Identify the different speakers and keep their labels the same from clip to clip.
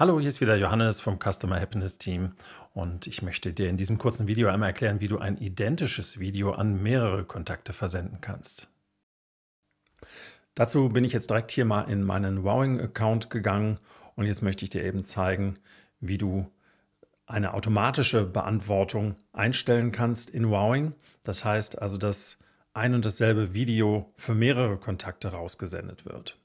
Speaker 1: Hallo, hier ist wieder Johannes vom Customer Happiness Team und ich möchte dir in diesem kurzen Video einmal erklären, wie du ein identisches Video an mehrere Kontakte versenden kannst. Dazu bin ich jetzt direkt hier mal in meinen Wowing-Account gegangen und jetzt möchte ich dir eben zeigen, wie du eine automatische Beantwortung einstellen kannst in Wowing. Das heißt also, dass ein und dasselbe Video für mehrere Kontakte rausgesendet wird.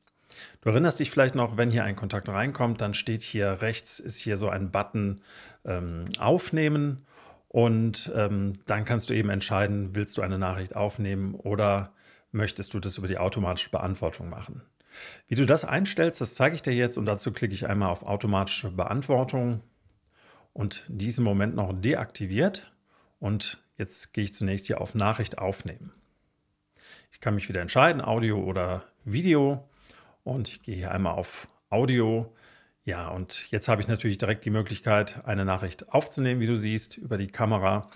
Speaker 1: Du erinnerst dich vielleicht noch, wenn hier ein Kontakt reinkommt, dann steht hier rechts, ist hier so ein Button ähm, Aufnehmen und ähm, dann kannst du eben entscheiden, willst du eine Nachricht aufnehmen oder möchtest du das über die automatische Beantwortung machen. Wie du das einstellst, das zeige ich dir jetzt und dazu klicke ich einmal auf automatische Beantwortung und diesen Moment noch deaktiviert und jetzt gehe ich zunächst hier auf Nachricht aufnehmen. Ich kann mich wieder entscheiden, Audio oder Video. Und ich gehe hier einmal auf Audio. Ja, und jetzt habe ich natürlich direkt die Möglichkeit, eine Nachricht aufzunehmen, wie du siehst, über die Kamera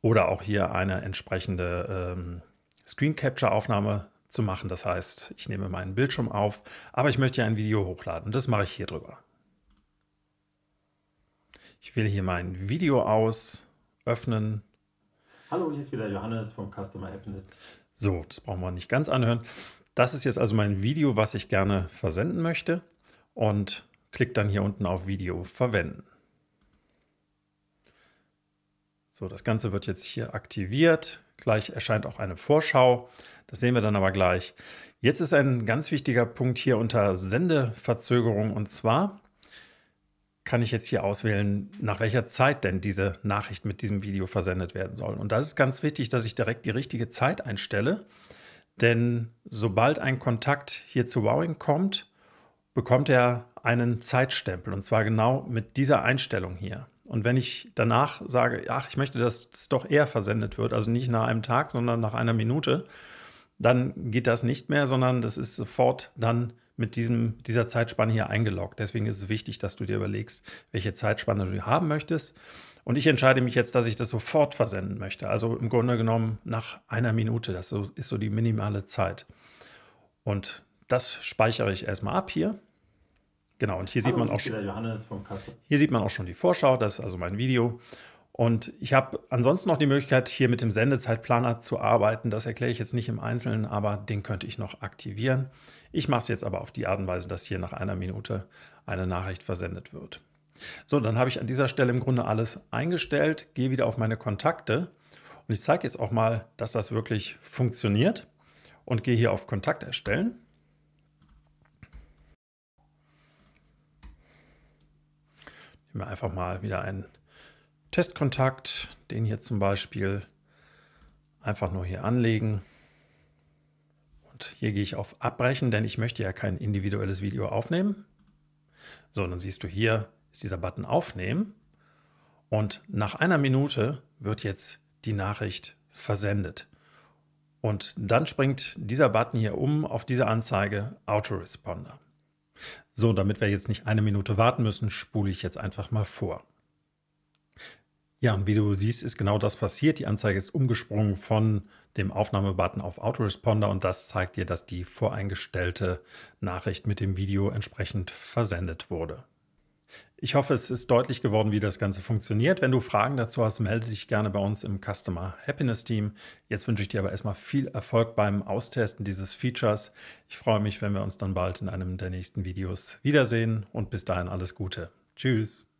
Speaker 1: oder auch hier eine entsprechende ähm, Screen Capture Aufnahme zu machen. Das heißt, ich nehme meinen Bildschirm auf, aber ich möchte ja ein Video hochladen. Das mache ich hier drüber. Ich wähle hier mein Video aus, öffnen. Hallo, hier ist wieder Johannes vom Customer Happiness. So, das brauchen wir nicht ganz anhören. Das ist jetzt also mein Video, was ich gerne versenden möchte und klickt dann hier unten auf Video verwenden. So, das Ganze wird jetzt hier aktiviert. Gleich erscheint auch eine Vorschau. Das sehen wir dann aber gleich. Jetzt ist ein ganz wichtiger Punkt hier unter Sendeverzögerung und zwar kann ich jetzt hier auswählen, nach welcher Zeit denn diese Nachricht mit diesem Video versendet werden soll. Und da ist ganz wichtig, dass ich direkt die richtige Zeit einstelle. Denn sobald ein Kontakt hier zu Wowing kommt, bekommt er einen Zeitstempel und zwar genau mit dieser Einstellung hier. Und wenn ich danach sage, ach, ich möchte, dass es doch eher versendet wird, also nicht nach einem Tag, sondern nach einer Minute, dann geht das nicht mehr, sondern das ist sofort dann mit diesem, dieser Zeitspanne hier eingeloggt. Deswegen ist es wichtig, dass du dir überlegst, welche Zeitspanne du haben möchtest und ich entscheide mich jetzt, dass ich das sofort versenden möchte. Also im Grunde genommen nach einer Minute. Das ist so die minimale Zeit. Und das speichere ich erstmal ab hier. Genau, und hier Hallo, sieht man auch schon. Hier sieht man auch schon die Vorschau, das ist also mein Video. Und ich habe ansonsten noch die Möglichkeit, hier mit dem Sendezeitplaner zu arbeiten. Das erkläre ich jetzt nicht im Einzelnen, aber den könnte ich noch aktivieren. Ich mache es jetzt aber auf die Art und Weise, dass hier nach einer Minute eine Nachricht versendet wird. So, dann habe ich an dieser Stelle im Grunde alles eingestellt, gehe wieder auf meine Kontakte und ich zeige jetzt auch mal, dass das wirklich funktioniert und gehe hier auf Kontakt erstellen. Nehmen wir einfach mal wieder einen Testkontakt, den hier zum Beispiel einfach nur hier anlegen. Und hier gehe ich auf Abbrechen, denn ich möchte ja kein individuelles Video aufnehmen. So, dann siehst du hier, ist dieser Button Aufnehmen. Und nach einer Minute wird jetzt die Nachricht versendet. Und dann springt dieser Button hier um auf diese Anzeige Autoresponder. So, damit wir jetzt nicht eine Minute warten müssen, spule ich jetzt einfach mal vor. Ja, und wie du siehst, ist genau das passiert. Die Anzeige ist umgesprungen von dem Aufnahmebutton auf Autoresponder und das zeigt dir, dass die voreingestellte Nachricht mit dem Video entsprechend versendet wurde. Ich hoffe, es ist deutlich geworden, wie das Ganze funktioniert. Wenn du Fragen dazu hast, melde dich gerne bei uns im Customer Happiness Team. Jetzt wünsche ich dir aber erstmal viel Erfolg beim Austesten dieses Features. Ich freue mich, wenn wir uns dann bald in einem der nächsten Videos wiedersehen und bis dahin alles Gute. Tschüss.